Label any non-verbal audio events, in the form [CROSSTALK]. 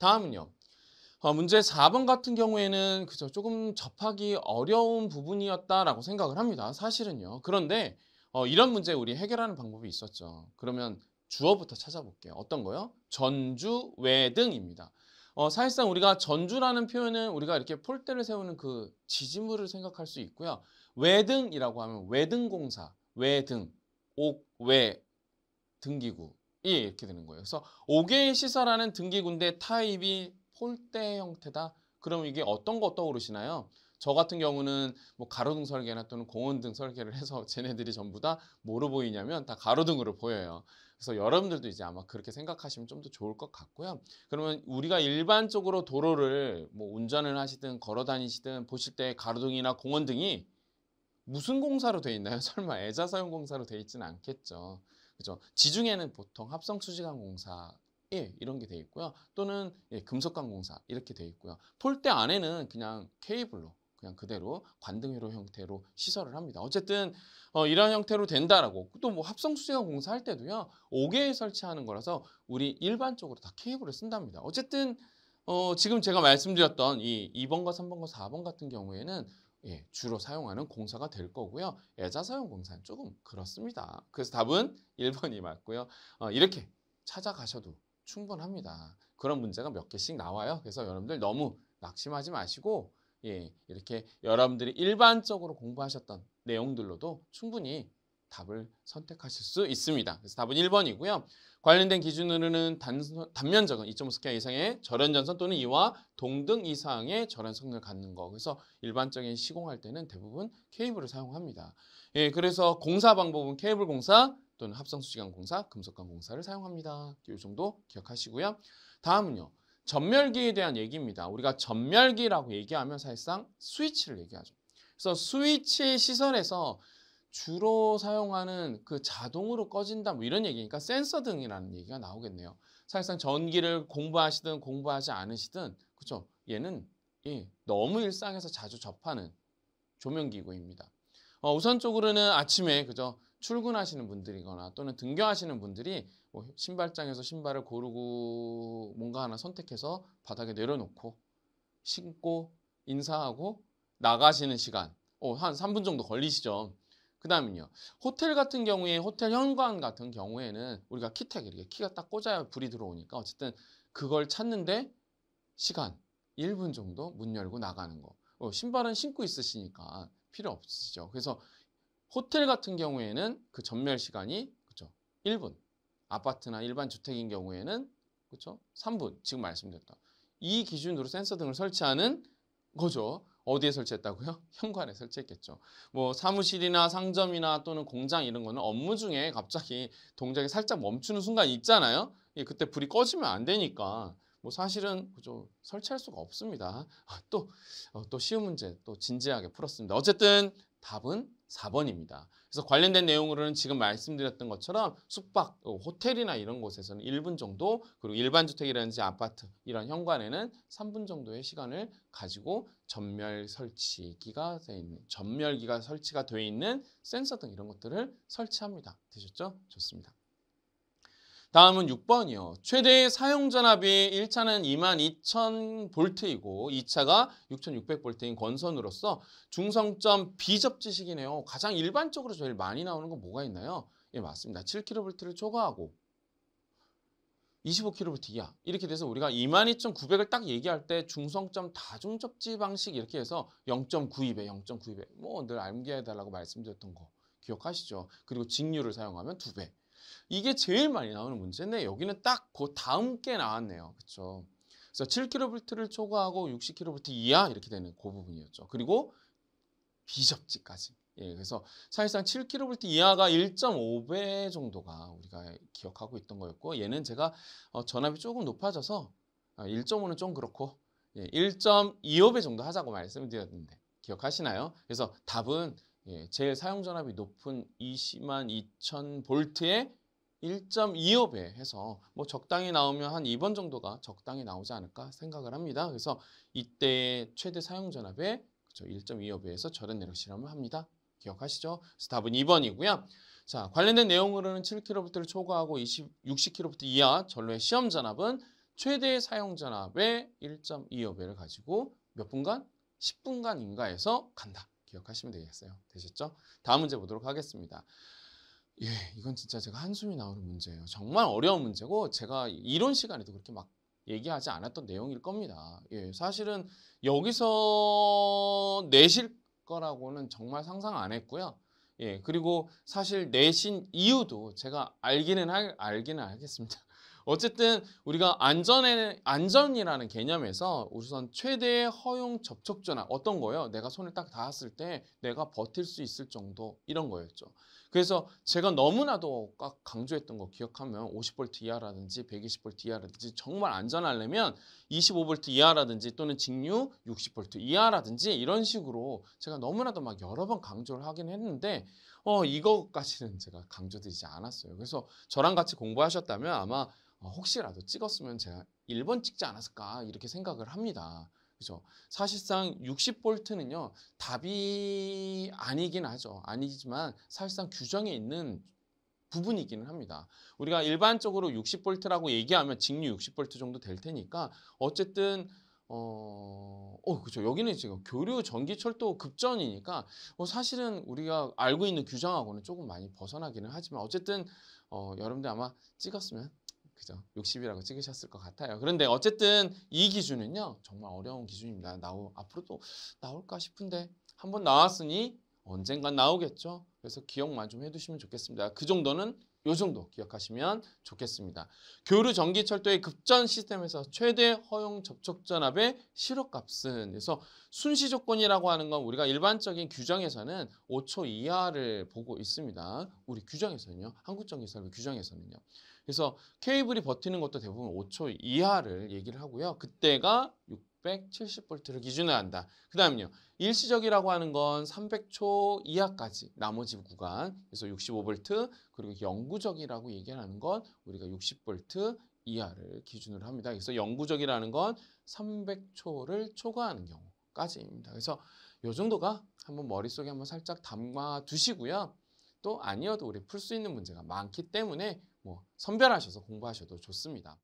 다음은요. 어, 문제 4번 같은 경우에는 그저 조금 접하기 어려운 부분이었다라고 생각을 합니다. 사실은요. 그런데 어, 이런 문제 우리 해결하는 방법이 있었죠. 그러면 주어부터 찾아볼게요. 어떤 거요? 전주, 외등입니다. 어, 사실상 우리가 전주라는 표현은 우리가 이렇게 폴대를 세우는 그 지지물을 생각할 수 있고요. 외등이라고 하면 외등공사, 외등, 옥, 외, 등기구 예, 이렇게 되는 거예요. 그래서 5개의 시설하는 등기군대 타입이 폴대 형태다. 그럼 이게 어떤 거 떠오르시나요? 저 같은 경우는 뭐 가로등 설계나 또는 공원등 설계를 해서 [LAUGHS] 쟤네들이 전부 다 뭐로 보이냐면 다 가로등으로 보여요. 그래서 여러분들도 이제 아마 그렇게 생각하시면 좀 더 좋을 것 같고요. 그러면 우리가 일반적으로 도로를 뭐 운전을 하시든 걸어 다니시든 보실 때 가로등이나 공원등이 무슨 공사로 돼 있나요? [LAUGHS] 설마 애자사용 공사로 돼 있지는 않겠죠. 그죠? 지중해는 보통 합성수지관공사 1 이런 게돼 있고요. 또는 예, 금속관공사 이렇게 돼 있고요. 폴대 안에는 그냥 케이블로 그냥 그대로 관등회로 형태로 시설을 합니다. 어쨌든 어, 이런 형태로 된다라고 또 뭐 합성수지관 공사할 때도요. 5개 에 설치하는 거라서 우리 일반적으로 다 케이블을 쓴답니다. 어쨌든 어, 지금 제가 말씀드렸던 이 2번과 3번과 4번 같은 경우에는 예, 주로 사용하는 공사가 될 거고요. 애자사용 공사는 조금 그렇습니다. 그래서 답은 1번이 [LAUGHS] 맞고요. 어, 이렇게 찾아가셔도 충분합니다. 그런 문제가 몇 개씩 나와요. 그래서 여러분들 너무 낙심하지 마시고 예, 이렇게 여러분들이 일반적으로 공부하셨던 내용들로도 충분히 답을 선택하실 수 있습니다. 그래서 답은 1번이고요. 관련된 기준으로는 단, 면적은 2.5스퀘어 이상의 절연전선 또는 이와 동등 이상의 절연 성을 갖는 거. 그래서 일반적인 시공할 때는 대부분 케이블을 사용합니다. 예, 그래서 공사 방법은 케이블 공사 또는 합성수지관 공사, 금속관 공사를 사용합니다. 이 정도 기억하시고요. 다음은요. 전멸기에 대한 얘기입니다. 우리가 전멸기라고 얘기하면 사실상 스위치를 얘기하죠. 그래서 스위치 시설에서 주로 사용하는 그 자동으로 꺼진다 뭐 이런 얘기니까 센서 등이라는 얘기가 나오겠네요. 사실상 전기를 공부하시든 공부하지 않으시든 그렇죠. 얘는 예, 너무 일상에서 자주 접하는 조명기구입니다. 어, 우선적으로는 아침에 그죠 출근하시는 분들이거나 또는 등교하시는 분들이 뭐 신발장에서 신발을 고르고 뭔가 하나 선택해서 바닥에 내려놓고 신고 인사하고 나가시는 시간 어, 한 3분 정도 걸리시죠. 그 다음은요. 호텔 같은 경우에 호텔 현관 같은 경우에는 우리가 키택 이렇게 키가 딱 꽂아야 불이 들어오니까 어쨌든 그걸 찾는데 시간 1분 정도 문 열고 나가는 거. 어, 신발은 신고 있으시니까 필요 없으시죠. 그래서 호텔 같은 경우에는 그 전멸 시간이 그죠 1분. 아파트나 일반 주택인 경우에는 그죠 3분. 지금 말씀드렸다. 이 기준으로 센서 등을 설치하는 거죠. 어디에 설치했다고요? [LAUGHS] 현관에 설치했겠죠. 뭐 사무실이나 상점이나 또는 공장 이런 거는 업무 중에 갑자기 동작이 살짝 멈추는 순간 있잖아요. 예, 그때 불이 꺼지면 안 되니까 뭐 사실은 그죠 설치할 수가 없습니다. 아, 또또 어, 쉬운 문제 또 진지하게 풀었습니다. 어쨌든 답은 4번입니다. 그래서 관련된 내용으로는 지금 말씀드렸던 것처럼 숙박, 어, 호텔이나 이런 곳에서는 1분 정도, 그리고 일반 주택이라든지 아파트 이런 현관에는 3분 정도의 시간을 가지고 전멸 설치기가 되어 있는 전멸기가 설치가 되어 있는 센서 등 이런 것들을 설치합니다. 되셨죠? 좋습니다. 다음은 6번이요. 최대 사용전압이 1차는 22,000V이고 2차가 6,600V인 권선으로서 중성점 비접지식이네요. 가장 일반적으로 제일 많이 나오는 건 뭐가 있나요? 예, 맞습니다. 7kV를 초과하고 25kV 이하 이렇게 돼서 우리가 22,900을 딱 얘기할 때 중성점 다중접지 방식 이렇게 해서 0.92배, 0.92배 뭐 늘 암기해달라고 말씀드렸던 거 기억하시죠? 그리고 직류를 사용하면 2배 이게 제일 많이 나오는 문제인데 여기는 딱 그 다음 게 나왔네요. 그렇죠? 그래서 7kV를 초과하고 60kV 이하 이렇게 되는 그 부분이었죠. 그리고 비접지까지. 예, 그래서 사실상 7kV 이하가 1.5배 정도가 우리가 기억하고 있던 거였고 얘는 제가 어, 전압이 조금 높아져서 1.5는 아, 좀 그렇고 1.25배 예, 정도 하자고 말씀드렸는데 기억하시나요? 그래서 답은 예, 제일 사용 전압이 높은 20만 2천 볼트에 1.25배 해서 뭐 적당히 나오면 한 2번 정도가 적당히 나오지 않을까 생각을 합니다. 그래서 이때 최대 사용 전압에 그렇죠, 1.25배에서 절연 내력 실험을 합니다. 기억하시죠? 그래서 답은 2번이고요. 자, 관련된 내용으로는 7kV를 초과하고 20, 60kV 이하 전로의 시험 전압은 최대 사용 전압의 1.25배를 가지고 몇 분간? 10분간 인가해서 간다. 기억하시면 되겠어요. 되셨죠? 다음 문제 보도록 하겠습니다. 예, 이건 진짜 제가 한숨이 나오는 문제예요. 정말 어려운 문제고 제가 이론 시간에도 그렇게 막 얘기하지 않았던 내용일 겁니다. 예, 사실은 여기서 내실 거라고는 정말 상상 안 했고요. 예, 그리고 사실 내신 이유도 제가 알기는 알, 알기는 알겠습니다. 어쨌든 우리가 안전에, 안전이라는 개념에서 우선 최대 허용 접촉 전환 어떤 거예요? 내가 손을 딱 닿았을 때 내가 버틸 수 있을 정도 이런 거였죠. 그래서 제가 너무나도 꽉 강조했던 거 기억하면 50V 이하라든지 120V 이하라든지 정말 안전하려면 25V 이하라든지 또는 직류 60V 이하라든지 이런 식으로 제가 너무나도 막 여러 번 강조를 하긴 했는데 어 이거까지는 제가 강조드리지 않았어요. 그래서 저랑 같이 공부하셨다면 아마 어, 혹시라도 찍었으면 제가 1번 찍지 않았을까 이렇게 생각을 합니다. 그죠? 사실상 60볼트는요, 답이 아니긴 하죠. 아니지만 사실상 규정에 있는 부분이기는 합니다. 우리가 일반적으로 60볼트라고 얘기하면 직류 60볼트 정도 될 테니까 어쨌든 어, 어, 그죠. 여기는 지금 교류 전기 철도 급전이니까 어, 사실은 우리가 알고 있는 규정하고는 조금 많이 벗어나기는 하지만 어쨌든 어, 여러분들 아마 찍었으면 그죠? 60이라고 찍으셨을 것 같아요. 그런데 어쨌든 이 기준은요. 정말 어려운 기준입니다. 나오 앞으로도 나올까 싶은데 한번 나왔으니 언젠간 나오겠죠. 그래서 기억만 좀 해두시면 좋겠습니다. 그 정도는 요 정도 기억하시면 좋겠습니다. 교류 전기철도의 급전 시스템에서 최대 허용 접촉 전압의 실업값은 그래서 순시 조건이라고 하는 건 우리가 일반적인 규정에서는 5초 이하를 보고 있습니다. 우리 규정에서는요. 한국정기설비 규정에서는요. 그래서 케이블이 버티는 것도 대부분 5초 이하를 얘기를 하고요. 그때가 670V를 기준으로 한다. 그 다음요. 일시적이라고 하는 건 300초 이하까지 나머지 구간 그래서 65V 그리고 영구적이라고 얘기하는 건 우리가 60V 이하를 기준으로 합니다. 그래서 영구적이라는 건 300초를 초과하는 경우까지입니다. 그래서 요 정도가 한번 머릿속에 한번 살짝 담아 두시고요. 또 아니어도 우리 풀 수 있는 문제가 많기 때문에 뭐 선별하셔서 공부하셔도 좋습니다.